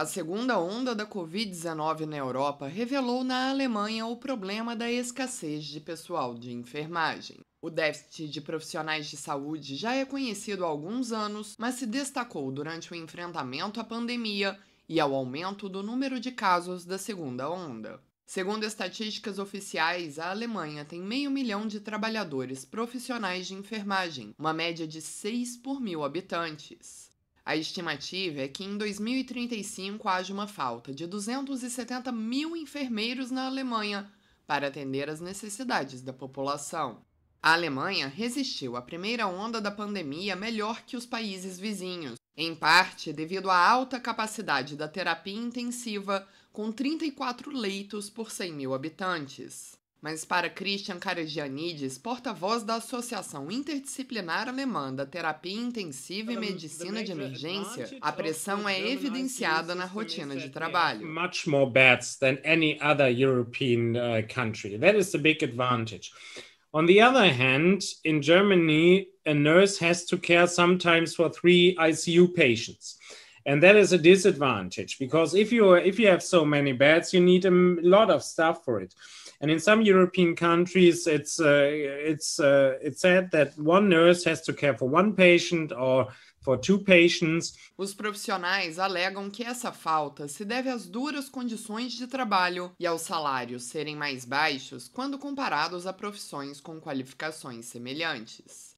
A segunda onda da Covid-19 na Europa revelou na Alemanha o problema da escassez de pessoal de enfermagem. O déficit de profissionais de saúde já é conhecido há alguns anos, mas se destacou durante o enfrentamento à pandemia e ao aumento do número de casos da segunda onda. Segundo estatísticas oficiais, a Alemanha tem meio milhão de trabalhadores profissionais de enfermagem, uma média de 6 por mil habitantes. A estimativa é que em 2035 haja uma falta de 270 mil enfermeiros na Alemanha para atender às necessidades da população. A Alemanha resistiu à primeira onda da pandemia melhor que os países vizinhos, em parte devido à alta capacidade da terapia intensiva, com 34 leitos por 100 mil habitantes. Mas para Christian Karegianidis, porta-voz da Associação Interdisciplinar Alemã da Terapia Intensiva e Medicina de é Emergência, a pressão é evidenciada na rotina de trabalho. Much more beds than any other European uh, country. That is a big advantage. On the other hand, in Germany, a nurse has to care sometimes for three ICU patients. and that is a disadvantage because if you if you have so many beds you need a lot of stuff for it and in some european countries it's uh, it's uh, it's said that one nurse has to care for one patient or for two patients os profissionais alegam que essa falta se deve às duras condições de trabalho e aos salários serem mais baixos quando comparados a profissões com qualificações semelhantes